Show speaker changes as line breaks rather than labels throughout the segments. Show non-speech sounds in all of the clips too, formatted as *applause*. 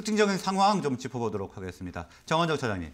특징적인 상황 좀 짚어보도록 하겠습니다. 정원정 차장님.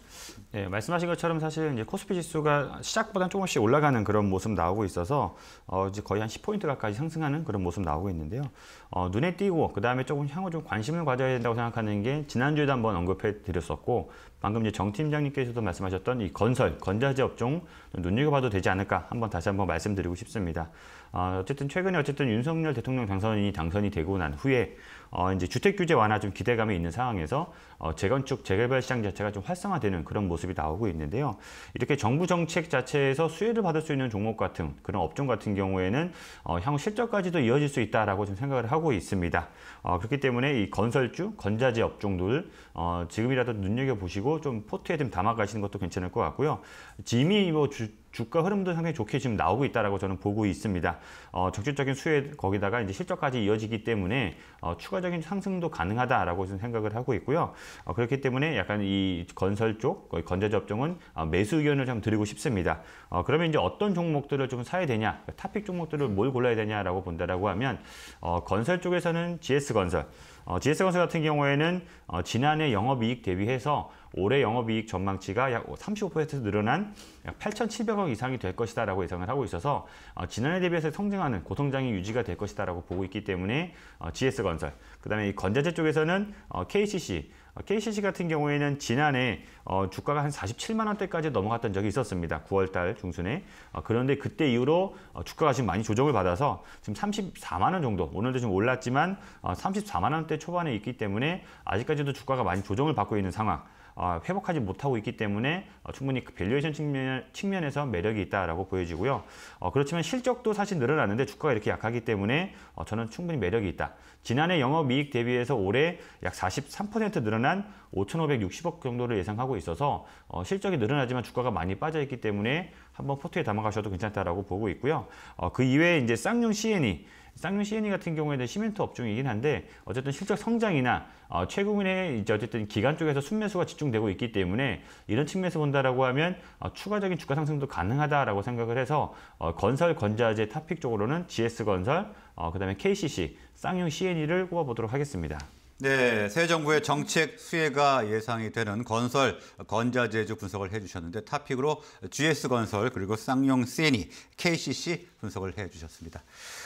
네, 말씀하신 것처럼 사실 이제 코스피 지수가 시작보다 조금씩 올라가는 그런 모습 나오고 있어서 어, 이제 거의 한 10포인트 가까이 상승하는 그런 모습 나오고 있는데요. 어, 눈에 띄고 그다음에 조금 향후 좀 관심을 가져야 된다고 생각하는 게 지난주에도 한번 언급해 드렸었고 방금 이제 정 팀장님께서도 말씀하셨던 이 건설, 건자재 업종 눈여겨봐도 되지 않을까 한번 다시 한번 말씀드리고 싶습니다. 어, 어쨌든 최근에 어쨌든 윤석열 대통령 당선인이 당선이 되고 난 후에 어, 이제 주택 규제 완화 좀 기대감이 있는 상황에서 어, 재건축 재개발 시장 자체가 좀 활성화되는 그런 모습이 나오고 있는데요. 이렇게 정부 정책 자체에서 수혜를 받을 수 있는 종목 같은 그런 업종 같은 경우에는 어, 향후 실적까지도 이어질 수 있다라고 좀 생각을 하고 있습니다. 어, 그렇기 때문에 이 건설주, 건자재 업종들 어, 지금이라도 눈여겨 보시고. 가지고 좀 포트에 좀 담아 가시는 것도 괜찮을 것 같고요. 짐이뭐 주, 주가 흐름도 상당히 좋게 지금 나오고 있다라고 저는 보고 있습니다. 어, 적절적인 수혜 거기다가 이제 실적까지 이어지기 때문에 어, 추가적인 상승도 가능하다라고 좀 생각을 하고 있고요. 어, 그렇기 때문에 약간 이 건설 쪽 건자 접종은 어, 매수 의견을 좀 드리고 싶습니다. 어, 그러면 이제 어떤 종목들을 좀 사야 되냐, 그 탑픽 종목들을 뭘 골라야 되냐라고 본다라고 하면 어, 건설 쪽에서는 GS 건설, GS 건설 같은 경우에는 지난해 영업이익 대비해서 올해 영업이익 전망치가 약 35% 늘어난 약 8,700억 이상이 될 것이다라고 예상을 하고 있어서 어, 지난해 대비해서 성장하는 고성장이 유지가 될 것이다라고 보고 있기 때문에 어, GS건설, 그다음에 이 건자재 쪽에서는 어, KCC, KCC 어, 같은 경우에는 지난해 어, 주가가 한 47만 원대까지 넘어갔던 적이 있었습니다. 9월달 중순에. 어, 그런데 그때 이후로 어, 주가가 지금 많이 조정을 받아서 지금 34만 원 정도, 오늘도 좀 올랐지만 어, 34만 원대 초반에 있기 때문에 아직까지도 주가가 많이 조정을 받고 있는 상황. 어, 회복하지 못하고 있기 때문에 어, 충분히 그 밸류에이션 측면 측면에서 매력이 있다라고 보여지고요. 어, 그렇지만 실적도 사실 늘어났는데 주가가 이렇게 약하기 때문에 어, 저는 충분히 매력이 있다. 지난해 영업이익 대비해서 올해 약 43% 늘어난 5,560억 정도를 예상하고 있어서 어, 실적이 늘어나지만 주가가 많이 빠져있기 때문에 한번 포트에 담아가셔도 괜찮다라고 보고 있고요. 어, 그 이외에 이제 쌍용 CNE 쌍용 c e 같은 경우에는 시멘트 업종이긴 한데 어쨌든 실적 성장이나 어, 최근에 이제 어쨌든 기간 쪽에서 순매수가 집중되고 있기 때문에 이런 측면에서 본다라고 하면 어, 추가적인 주가 상승도 가능하다라고 생각을 해서 어, 건설 건자재 탑픽 쪽으로는 GS 건설 어, 그다음에 KCC 쌍용 CNE를 꼽아보도록 하겠습니다.
네, 새 정부의 정책 수혜가 예상이 되는 건설, 건자재주 분석을 해주셨는데 타픽으로 GS건설 그리고 쌍용 CN이 KCC 분석을 해주셨습니다.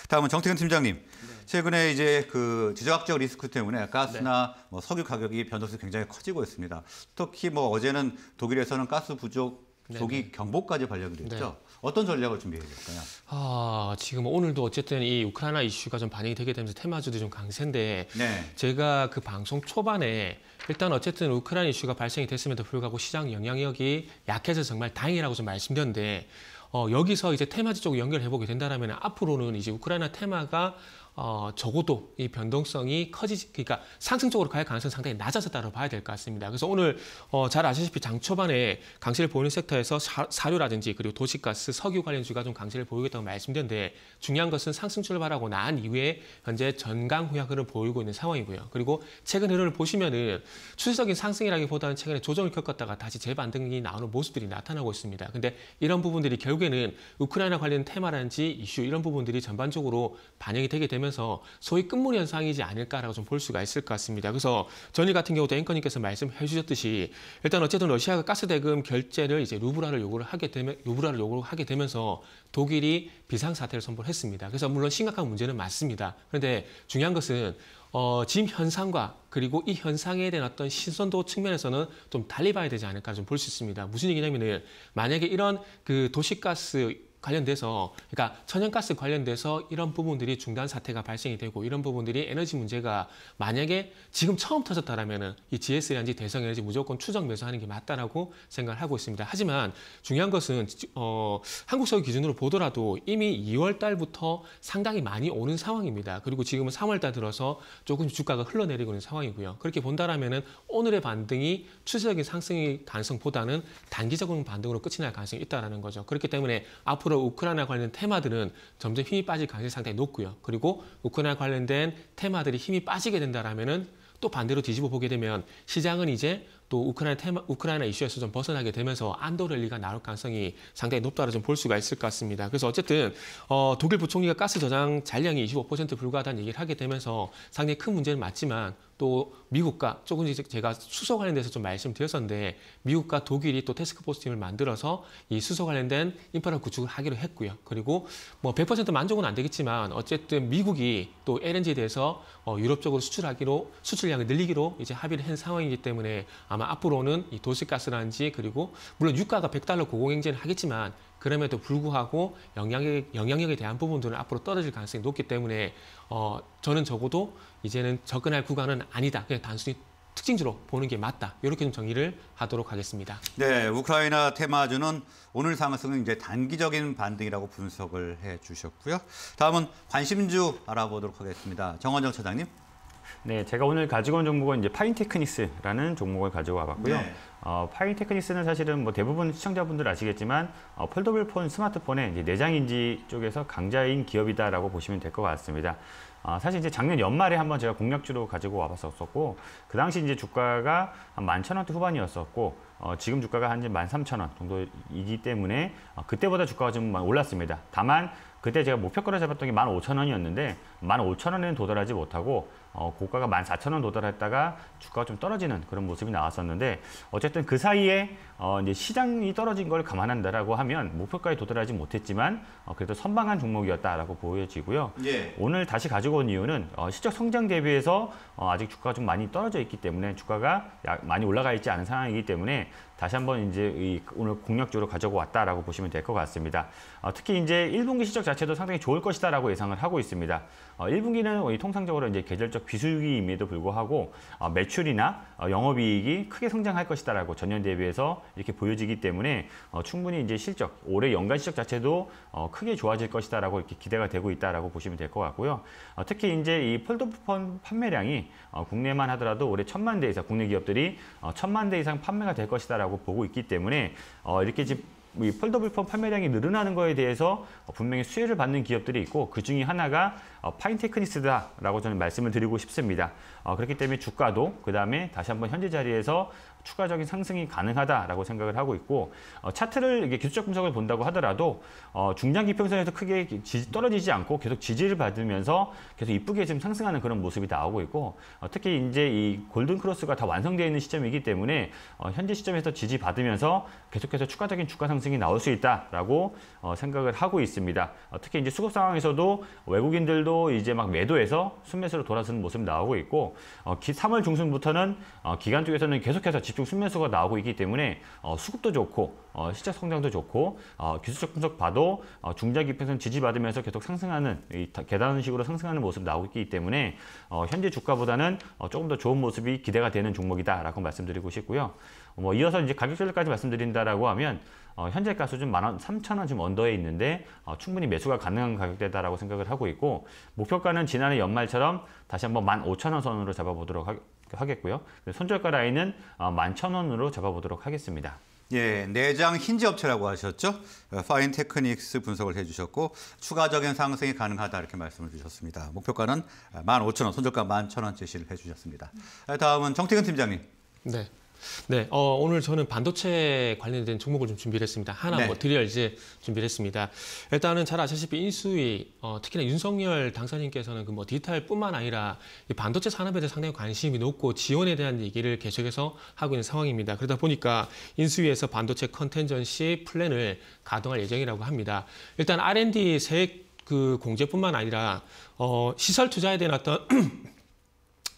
다음은 정태근 팀장님. 네. 최근에 이제 그 지정학적 리스크 때문에 가스나 네. 뭐 석유 가격이 변동성이 굉장히 커지고 있습니다. 특히 뭐 어제는 독일에서는 가스 부족 조기 경보까지 발령이 됐죠. 네. 어떤 전략을 준비해야 될까요?
아, 지금 오늘도 어쨌든 이 우크라이나 이슈가 좀 반영이 되게 되면서 테마주도 좀 강세인데 네. 제가 그 방송 초반에 일단 어쨌든 우크라이나 이슈가 발생이 됐음에도 불구하고 시장 영향력이 약해서 정말 다행이라고 좀 말씀드렸는데 어, 여기서 이제 테마주 쪽으 연결해 보게 된다면 라 앞으로는 이제 우크라이나 테마가 어, 적어도 이 변동성이 커지지, 그러니까 상승적으로 갈 가능성이 상당히 낮아졌다고 봐야 될 것 같습니다. 그래서 오늘 어, 잘 아시다시피 장 초반에 강세를 보이는 섹터에서 사, 료라든지 그리고 도시가스, 석유 관련주가 좀 강세를 보이겠다고 말씀드렸는데 중요한 것은 상승 출발하고 난 이후에 현재 전강 후약 을 보이고 있는 상황이고요. 그리고 최근 흐름을 보시면은 추세적인 상승이라기보다는 최근에 조정을 겪었다가 다시 재반등이 나오는 모습들이 나타나고 있습니다. 근데 이런 부분들이 결국에는 우크라이나 관련 테마라든지 이슈 이런 부분들이 전반적으로 반영이 되게 됩니다. 되면서 소위 끝물 현상이지 않을까라고 좀 볼 수가 있을 것 같습니다. 그래서 전일 같은 경우도 앵커님께서 말씀해 주셨듯이 일단 어쨌든 러시아가 가스 대금 결제를 이제 루브라를 요구를 하게 되면 루브라를 요구를 하게 되면서 독일이 비상 사태를 선포했습니다. 그래서 물론 심각한 문제는 맞습니다. 그런데 중요한 것은 어, 지금 현상과 그리고 이 현상에 대한 어떤 신선도 측면에서는 좀 달리 봐야 되지 않을까 좀 볼 수 있습니다. 무슨 얘기냐면은 만약에 이런 그 도시가스 관련돼서 그러니까 천연가스 관련돼서 이런 부분들이 중단 사태가 발생이 되고 이런 부분들이 에너지 문제가 만약에 지금 처음 터졌다라면은 이 GS라든지 대성 에너지 무조건 추정 매수하는 게 맞다라고 생각을 하고 있습니다. 하지만 중요한 것은 어 한국석 기준으로 보더라도 이미 2월 달부터 상당히 많이 오는 상황입니다. 그리고 지금은 3월 달 들어서 조금 주가가 흘러내리고 있는 상황이고요. 그렇게 본다라면은 오늘의 반등이 추세적인 상승의 가능성보다는 단기적인 반등으로 끝이 날 가능성이 있다라는 거죠. 그렇기 때문에 앞으로 앞으로 우크라이나 관련 테마들은 점점 힘이 빠질 가능성이 상당히 높고요. 그리고 우크라이나 관련된 테마들이 힘이 빠지게 된다라면은 또 반대로 뒤집어 보게 되면 시장은 이제 또 우크라이나, 테마, 우크라이나 이슈에서 좀 벗어나게 되면서 안도 렐리가 나올 가능성이 상당히 높다고 좀볼 수가 있을 것 같습니다. 그래서 어쨌든 어, 독일 부총리가 가스 저장 잔량이 25% 불과하다는 얘기를 하게 되면서 상당히 큰 문제는 맞지만 또 미국과 조금씩 제가 수소 관련돼서 좀 말씀드렸었는데 미국과 독일이 또 테스크포스 팀을 만들어서 이 수소 관련된 인프라 구축을 하기로 했고요. 그리고 뭐 100% 만족은 안 되겠지만 어쨌든 미국이 또 LNG에 대해서 어, 유럽 쪽으로 수출하기로 수출량을 늘리기로 이제 합의를 한 상황이기 때문에 아마 아마 앞으로는 이 도시가스라든지 그리고 물론 유가가 100달러 고공행진을 하겠지만 그럼에도 불구하고 영향력, 영향력에 대한 부분들은 앞으로 떨어질 가능성이 높기 때문에 어, 저는 적어도 이제는 접근할 구간은 아니다. 그냥 단순히 특징적으로 보는 게 맞다. 이렇게 좀 정의를 하도록 하겠습니다.
네, 우크라이나 테마주는 오늘 상승은 이제 단기적인 반등이라고 분석을 해 주셨고요. 다음은
관심주 알아보도록 하겠습니다. 정원정 차장님. 네, 제가 오늘 가지고 온 종목은 이제 파인테크니스라는 종목을 가지고 와봤고요. 네. 어, 파인테크니스는 사실은 뭐 대부분 시청자분들 아시겠지만 어, 폴더블 폰 스마트폰의 이제 내장인지 쪽에서 강자인 기업이다라고 보시면 될 것 같습니다. 어, 사실 이제 작년 연말에 한번 제가 공략주로 가지고 와봤었었고 그 당시 이제 주가가 한 11,000원대 후반이었었고 어, 지금 주가가 한 13,000원 정도이기 때문에 어, 그때보다 주가가 좀 올랐습니다. 다만 그때 제가 목표가를 잡았던 게 15,000원이었는데 15,000원에는 도달하지 못하고 어, 고가가 14,000원 도달했다가 주가가 좀 떨어지는 그런 모습이 나왔었는데 어쨌든 그 사이에 어, 이제 시장이 떨어진 걸 감안한다라고 하면 목표가에 도달하지 못했지만 어, 그래도 선방한 종목이었다라고 보여지고요. 예. 오늘 다시 가지고 온 이유는 어, 실적 성장 대비해서 어, 아직 주가가 좀 많이 떨어져 있기 때문에 주가가 약, 많이 올라가 있지 않은 상황이기 때문에 다시 한번 이제 이, 오늘 공략적으로 가져고 왔다라고 보시면 될 것 같습니다. 어, 특히 이제 1분기 시적 자체도 상당히 좋을 것이다라고 예상을 하고 있습니다. 1분기는 어, 통상적으로 이제 계절적 비수기임에도 불구하고 어, 매출이나 어, 영업이익이 크게 성장할 것이다라고 전년 대비해서 이렇게 보여지기 때문에 충분히 이제 실적 올해 연간 실적 자체도 크게 좋아질 것이다라고 이렇게 기대가 되고 있다라고 보시면 될 것 같고요. 특히 이제 이 폴더폰 판매량이 국내만 하더라도 올해 천만 대 이상 국내 기업들이 천만 대 이상 판매가 될 것이다라고 보고 있기 때문에 이렇게 지금 이 폴더블폰 판매량이 늘어나는 거에 대해서 분명히 수혜를 받는 기업들이 있고 그 중에 하나가 어, 파인테크니스다라고 저는 말씀을 드리고 싶습니다. 어, 그렇기 때문에 주가도 그 다음에 다시 한번 현재 자리에서 추가적인 상승이 가능하다라고 생각을 하고 있고 어, 차트를 이게 기술적 분석을 본다고 하더라도 어, 중량기 평선에서 크게 지지, 떨어지지 않고 계속 지지를 받으면서 계속 이쁘게 지금 상승하는 그런 모습이 나오고 있고 어, 특히 이제 이 골든 크로스가 다 완성되어 있는 시점이기 때문에 어, 현재 시점에서 지지 받으면서 계속해서 추가적인 주가 상승이 나올 수 있다라고 어, 생각을 하고 있습니다. 어, 특히 이제 수급 상황에서도 외국인들도 이제 막 매도해서 순매수로 돌아서는 모습 이 나오고 있고 기, 3월 중순부터는 기간 쪽에서는 계속해서 지 집중 순매수가 나오고 있기 때문에 어, 수급도 좋고 어, 시장 성장도 좋고 어, 기술적 분석 봐도 어, 중장 기평선 지지받으면서 계속 상승하는 이, 계단식으로 상승하는 모습 나오고 있기 때문에 어, 현재 주가보다는 어, 조금 더 좋은 모습이 기대가 되는 종목이다라고 말씀드리고 싶고요. 뭐 이어서 이제 가격 전략까지 말씀드린다라고 하면 어, 현재 가수 좀 만원 삼천 원지 언더에 있는데 어, 충분히 매수가 가능한 가격대다라고 생각을 하고 있고 목표가는 지난해 연말처럼 다시 한번 만 오천 원 선으로 잡아보도록 하, 하겠고요. 손절가 라인은 11,000원으로 어, 잡아보도록 하겠습니다.
예, 내장 힌지 업체라고 하셨죠? 파인 어, 테크닉스 분석을 해주셨고 추가적인 상승이 가능하다 이렇게 말씀을 주셨습니다. 목표가는 15,000원, 어, 손절가 11,000원 제시를 해주셨습니다. 다음은 정태근 팀장님.
네. 네, 어, 오늘 저는 반도체 관련된 종목을 좀 준비를 했습니다. 하나 네. 뭐 드릴 이제 준비를 했습니다. 일단은 잘 아시다시피 인수위, 어, 특히나 윤석열 당사님께서는 그 뭐 디지털뿐만 아니라 이 반도체 산업에 대해 상당히 관심이 높고 지원에 대한 얘기를 계속해서 하고 있는 상황입니다. 그러다 보니까 인수위에서 반도체 컨텐전시 플랜을 가동할 예정이라고 합니다. 일단 R&D 세액 그 공제뿐만 아니라 어, 시설 투자에 대한 어떤 *clears throat*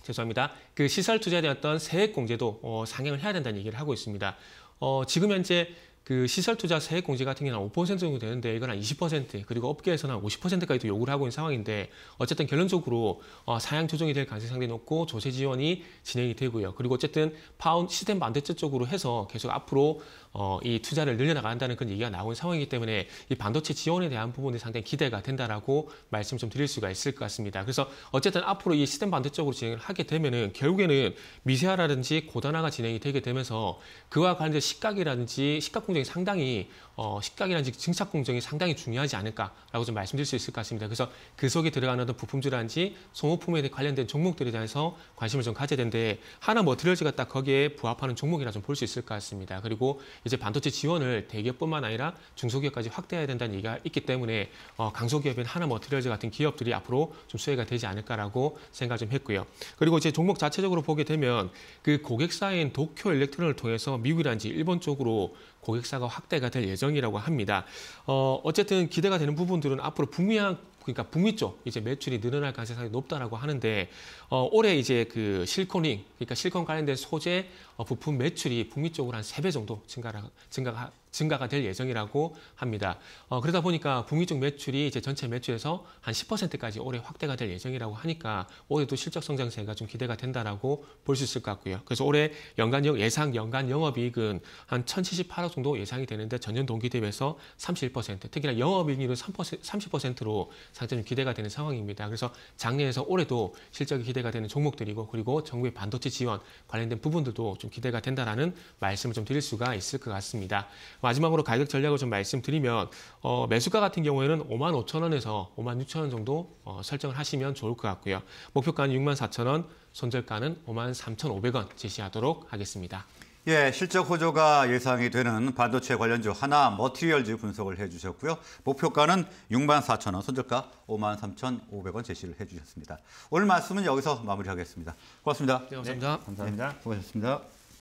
죄송합니다. 그 시설 투자에 대한 세액 공제도 어, 상향을 해야 된다는 얘기를 하고 있습니다. 어, 지금 현재 그 시설 투자 세액 공제 같은 경우는 5% 정도 되는데 이건 한 20% 그리고 업계에서는 한 50%까지도 요구를 하고 있는 상황인데 어쨌든 결론적으로 어, 상향 조정이 될 가능성이 상당히 높고 조세 지원이 진행이 되고요. 그리고 어쨌든 파운 시스템 반대쪽 쪽으로 해서 계속 앞으로 어, 이 투자를 늘려나간다는 그런 얘기가 나온 상황이기 때문에 이 반도체 지원에 대한 부분이 상당히 기대가 된다라고 말씀 좀 드릴 수가 있을 것 같습니다. 그래서 어쨌든 앞으로 이 시스템 반도체적으로 진행을 하게 되면은 결국에는 미세화라든지 고단화가 진행이 되게 되면서 그와 관련된 시각이라든지 시각 공정이 상당히 어, 시각이라든지 증착 공정이 상당히 중요하지 않을까라고 좀 말씀드릴 수 있을 것 같습니다. 그래서 그 속에 들어가는 어떤 부품주라든지 소모품에 관련된 종목들에 대해서 관심을 좀 가져야 되는데 하나 뭐티리지즈가딱 거기에 부합하는 종목이라 좀 볼 수 있을 것 같습니다. 그리고 이제 반도체 지원을 대기업뿐만 아니라 중소기업까지 확대해야 된다는 얘기가 있기 때문에 어, 강소기업인 하나머티리얼즈 같은 기업들이 앞으로 좀 수혜가 되지 않을까라고 생각 좀 했고요. 그리고 이제 종목 자체적으로 보게 되면 그 고객사인 도쿄 일렉트론을 통해서 미국이란지 일본 쪽으로 고객사가 확대가 될 예정이라고 합니다. 어, 어쨌든 기대가 되는 부분들은 앞으로 북미향 그러니까 북미 쪽 이제 매출이 늘어날 가능성이 높다라고 하는데 어, 올해 이제 그실코닝 그러니까 실리콘 관련된 소재 어, 부품 매출이 북미 쪽으로 한세배 정도 증가가 증가가 증가가 될 예정이라고 합니다. 어, 그러다 보니까 북미 쪽 매출이 이제 전체 매출에서 한 10%까지 올해 확대가 될 예정이라고 하니까 올해도 실적 성장세가 좀 기대가 된다라고 볼 수 있을 것 같고요. 그래서 올해 연간 영, 예상 연간 영업이익은 한 1,078억 정도 예상이 되는데 전년 동기 대비해서 31%, 특히나 영업이익률은 3%, 30%로 상당히 좀 기대가 되는 상황입니다. 그래서 작년에서 올해도 실적이 기대가 되는 종목들이고 그리고 정부의 반도체 지원 관련된 부분들도 좀 기대가 된다라는 말씀을 좀 드릴 수가 있을 것 같습니다. 마지막으로 가격 전략을 좀 말씀드리면 어, 매수가 같은 경우에는 5만 5천 원에서 5만 6천 원 정도 어, 설정을 하시면 좋을 것 같고요. 목표가는 6만 4천 원, 손절가는 5만 3,500원 제시하도록 하겠습니다.
예, 실적 호조가 예상이 되는 반도체 관련주 하나 머티리얼즈 분석을 해주셨고요. 목표가는 6만 4천 원, 손절가 5만 3,500원 제시를 해주셨습니다. 오늘 말씀은 여기서 마무리하겠습니다. 고맙습니다. 네, 감사합니다. 네, 감사합니다. 네, 수고하셨습니다.